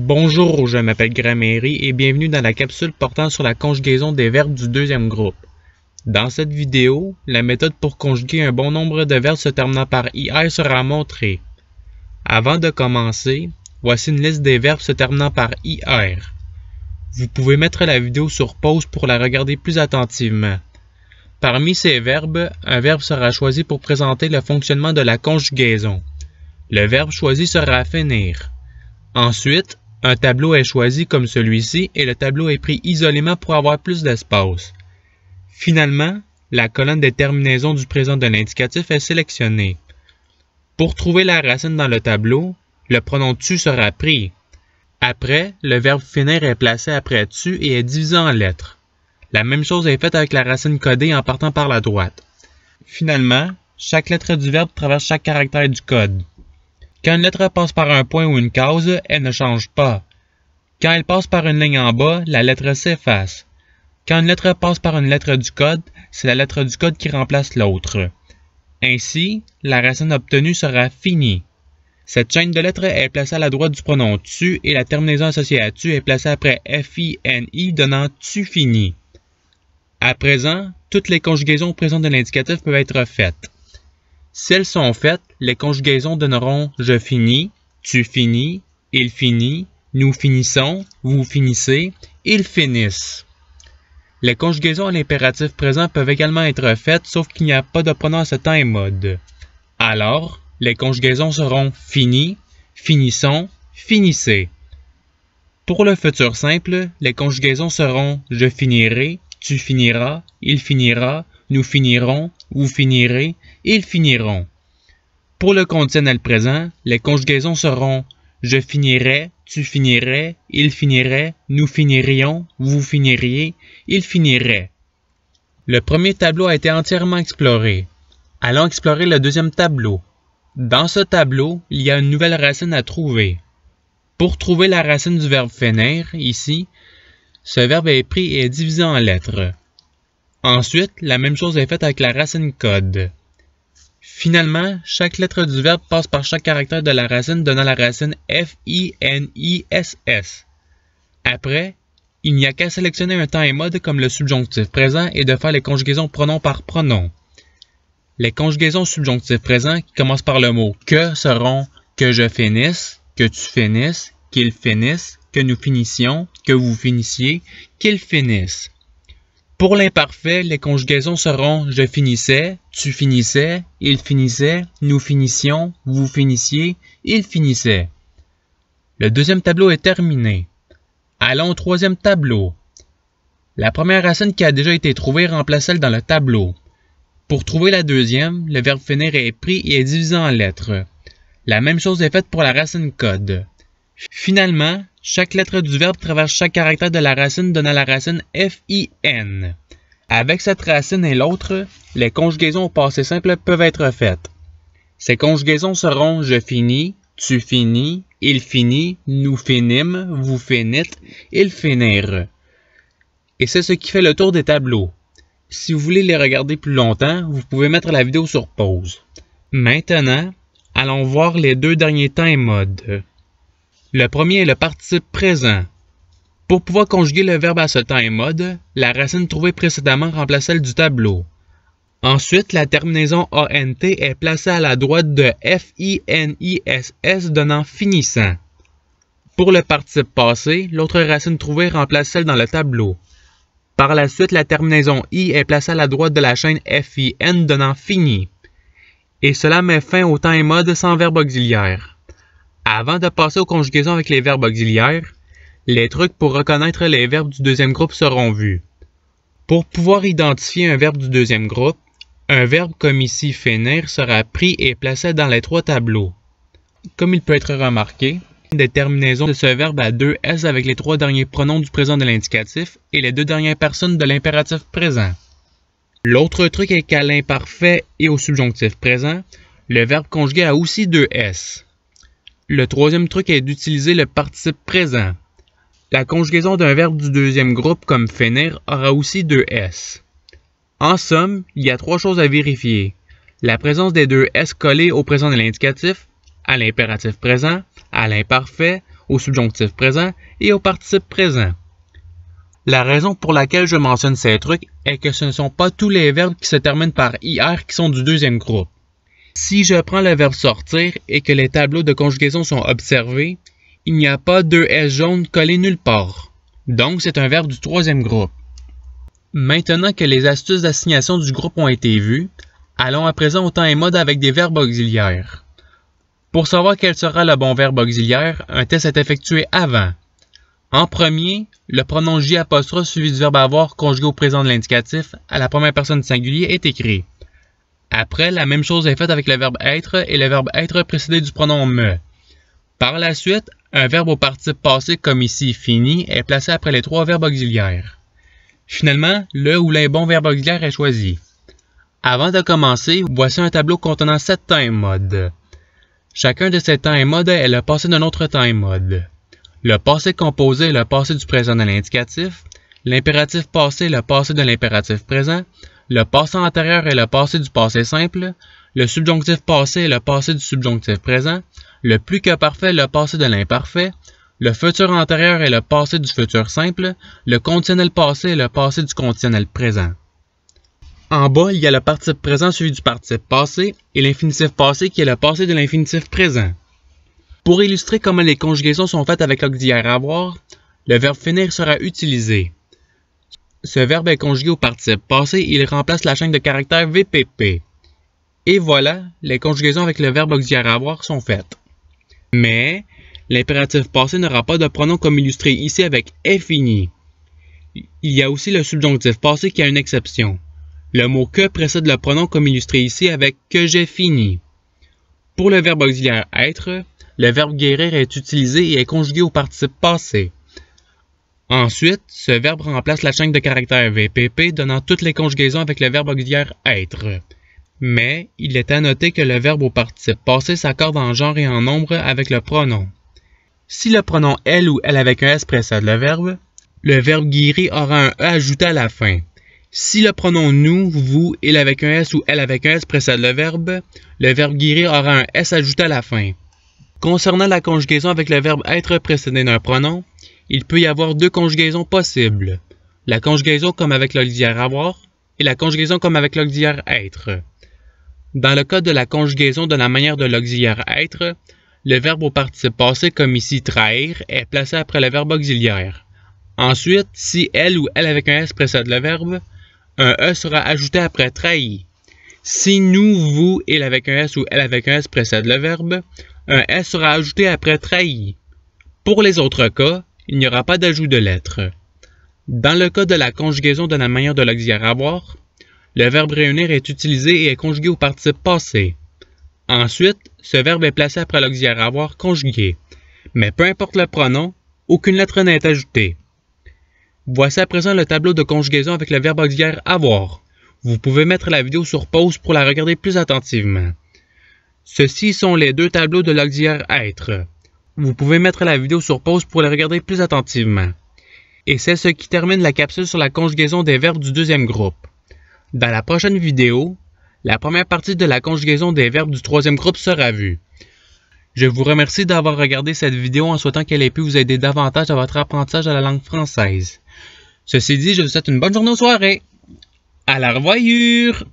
Bonjour, je m'appelle Graméry et bienvenue dans la capsule portant sur la conjugaison des verbes du deuxième groupe. Dans cette vidéo, la méthode pour conjuguer un bon nombre de verbes se terminant par IR sera montrée. Avant de commencer, voici une liste des verbes se terminant par IR. Vous pouvez mettre la vidéo sur pause pour la regarder plus attentivement. Parmi ces verbes, un verbe sera choisi pour présenter le fonctionnement de la conjugaison. Le verbe choisi sera finir. Ensuite, un tableau est choisi comme celui-ci et le tableau est pris isolément pour avoir plus d'espace. Finalement, la colonne des terminaisons du présent de l'indicatif est sélectionnée. Pour trouver la racine dans le tableau, le pronom tu sera pris. Après, le verbe finir est placé après tu et est divisé en lettres. La même chose est faite avec la racine codée en partant par la droite. Finalement, chaque lettre du verbe traverse chaque caractère du code. Quand une lettre passe par un point ou une case, elle ne change pas. Quand elle passe par une ligne en bas, la lettre s'efface. Quand une lettre passe par une lettre du code, c'est la lettre du code qui remplace l'autre. Ainsi, la racine obtenue sera finie. Cette chaîne de lettres est placée à la droite du pronom tu et la terminaison associée à tu est placée après fini donnant tu fini. À présent, toutes les conjugaisons présentes de l'indicatif peuvent être faites. Si elles sont faites, les conjugaisons donneront je finis, tu finis, il finit, nous finissons, vous finissez, ils finissent. Les conjugaisons à l'impératif présent peuvent également être faites, sauf qu'il n'y a pas de prononce ce temps et mode. Alors, les conjugaisons seront finis »,« finissons, finissez. Pour le futur simple, les conjugaisons seront je finirai, tu finiras, il finira, nous finirons, vous finirez, ils finiront. Pour le conditionnel présent, les conjugaisons seront je finirai, tu finirais, il finirait, nous finirions, vous finiriez, il finirait. Le premier tableau a été entièrement exploré. Allons explorer le deuxième tableau. Dans ce tableau, il y a une nouvelle racine à trouver. Pour trouver la racine du verbe finir, ici, ce verbe est pris et est divisé en lettres. Ensuite, la même chose est faite avec la racine code. Finalement, chaque lettre du verbe passe par chaque caractère de la racine, donnant la racine F-I-N-I-S-S. Après, il n'y a qu'à sélectionner un temps et mode comme le subjonctif présent et de faire les conjugaisons pronom par pronom. Les conjugaisons subjonctifs présents qui commencent par le mot que seront que je finisse, que tu finisses, qu'ils finissent que nous finissions, que vous finissiez, qu'ils finissent. Pour l'imparfait, les conjugaisons seront je finissais, tu finissais, il finissait, nous finissions, vous finissiez, il finissait. Le deuxième tableau est terminé. Allons au troisième tableau. La première racine qui a déjà été trouvée remplace celle dans le tableau. Pour trouver la deuxième, le verbe finir est pris et est divisé en lettres. La même chose est faite pour la racine code. Finalement, chaque lettre du verbe traverse chaque caractère de la racine donnant la racine fin. Avec cette racine et l'autre, les conjugaisons au passé simple peuvent être faites. Ces conjugaisons seront je finis, tu finis, il finit, nous finîmes, vous finîtes, ils finirent. Et c'est ce qui fait le tour des tableaux. Si vous voulez les regarder plus longtemps, vous pouvez mettre la vidéo sur pause. Maintenant, allons voir les deux derniers temps et modes. Le premier est le participe présent. Pour pouvoir conjuguer le verbe à ce temps et mode, la racine trouvée précédemment remplace celle du tableau. Ensuite, la terminaison ant » est placée à la droite de FINISS donnant finissant. Pour le participe passé, l'autre racine trouvée remplace celle dans le tableau. Par la suite, la terminaison I est placée à la droite de la chaîne FIN donnant fini. Et cela met fin au temps et mode sans verbe auxiliaire. Avant de passer aux conjugaisons avec les verbes auxiliaires, les trucs pour reconnaître les verbes du deuxième groupe seront vus. Pour pouvoir identifier un verbe du deuxième groupe, un verbe comme ici finir sera pris et placé dans les trois tableaux. Comme il peut être remarqué, des terminaisons de ce verbe à deux S avec les trois derniers pronoms du présent de l'indicatif et les deux dernières personnes de l'impératif présent. L'autre truc est qu'à l'imparfait et au subjonctif présent, le verbe conjugué a aussi deux S. Le troisième truc est d'utiliser le participe présent. La conjugaison d'un verbe du deuxième groupe comme finir aura aussi deux S. En somme, il y a trois choses à vérifier. La présence des deux S collés au présent de l'indicatif, à l'impératif présent, à l'imparfait, au subjonctif présent et au participe présent. La raison pour laquelle je mentionne ces trucs est que ce ne sont pas tous les verbes qui se terminent par IR qui sont du deuxième groupe. Si je prends le verbe sortir et que les tableaux de conjugaison sont observés, il n'y a pas deux S jaunes collés nulle part. Donc c'est un verbe du troisième groupe. Maintenant que les astuces d'assignation du groupe ont été vues, allons à présent au temps et mode avec des verbes auxiliaires. Pour savoir quel sera le bon verbe auxiliaire, un test est effectué avant. En premier, le pronom J' suivi du verbe avoir conjugué au présent de l'indicatif à la première personne du singulier est écrit. Après, la même chose est faite avec le verbe être et le verbe être précédé du pronom me. Par la suite, un verbe au participe passé comme ici fini est placé après les trois verbes auxiliaires. Finalement, le ou les bons verbes auxiliaires est choisi. Avant de commencer, voici un tableau contenant sept temps modes. Chacun de ces temps et modes est le passé d'un autre temps et mode. Le passé composé est le passé du présent de l'indicatif, l'impératif passé est le passé de l'impératif présent, le passé antérieur est le passé du passé simple, le subjonctif passé est le passé du subjonctif présent, le plus que parfait est le passé de l'imparfait, le futur antérieur est le passé du futur simple, le conditionnel passé est le passé du conditionnel présent. En bas, il y a le participe présent suivi du participe passé et l'infinitif passé qui est le passé de l'infinitif présent. Pour illustrer comment les conjugaisons sont faites avec l'auxiliaire avoir, le verbe finir sera utilisé ce verbe est conjugué au participe passé et il remplace la chaîne de caractères VPP. Et voilà, les conjugaisons avec le verbe auxiliaire avoir sont faites. Mais, l'impératif passé n'aura pas de pronom comme illustré ici avec est fini. Il y a aussi le subjonctif passé qui a une exception. Le mot que précède le pronom comme illustré ici avec que j'ai fini. Pour le verbe auxiliaire être, le verbe guérir est utilisé et est conjugué au participe passé. Ensuite, ce verbe remplace la chaîne de caractères VPP donnant toutes les conjugaisons avec le verbe auxiliaire être. Mais il est à noter que le verbe au participe passé s'accorde en genre et en nombre avec le pronom. Si le pronom elle ou elle avec un S précède le verbe, le verbe guérir aura un E ajouté à la fin. Si le pronom nous, vous, il avec un S ou elle avec un S précède le verbe, le verbe guérir aura un S ajouté à la fin. Concernant la conjugaison avec le verbe être précédé d'un pronom, il peut y avoir deux conjugaisons possibles. La conjugaison comme avec l'auxiliaire avoir et la conjugaison comme avec l'auxiliaire être. Dans le cas de la conjugaison de la manière de l'auxiliaire être, le verbe au participe passé comme ici trahir est placé après le verbe auxiliaire. Ensuite, si elle ou elle avec un S précède le verbe, un E sera ajouté après trahi. Si nous, vous, il avec un S ou elle avec un S précède le verbe, un S sera ajouté après trahi. Pour les autres cas, il n'y aura pas d'ajout de lettres. Dans le cas de la conjugaison de la manière de l'auxiliaire avoir, le verbe réunir est utilisé et est conjugué au participe passé. Ensuite, ce verbe est placé après l'auxiliaire avoir conjugué. Mais peu importe le pronom, aucune lettre n'est ajoutée. Voici à présent le tableau de conjugaison avec le verbe auxiliaire avoir. Vous pouvez mettre la vidéo sur pause pour la regarder plus attentivement. Ceux-ci sont les deux tableaux de l'auxiliaire être. Vous pouvez mettre la vidéo sur pause pour la regarder plus attentivement. Et c'est ce qui termine la capsule sur la conjugaison des verbes du deuxième groupe. Dans la prochaine vidéo, la première partie de la conjugaison des verbes du troisième groupe sera vue. Je vous remercie d'avoir regardé cette vidéo en souhaitant qu'elle ait pu vous aider davantage à votre apprentissage de la langue française. Ceci dit, je vous souhaite une bonne journée ou soirée. À la revoyure!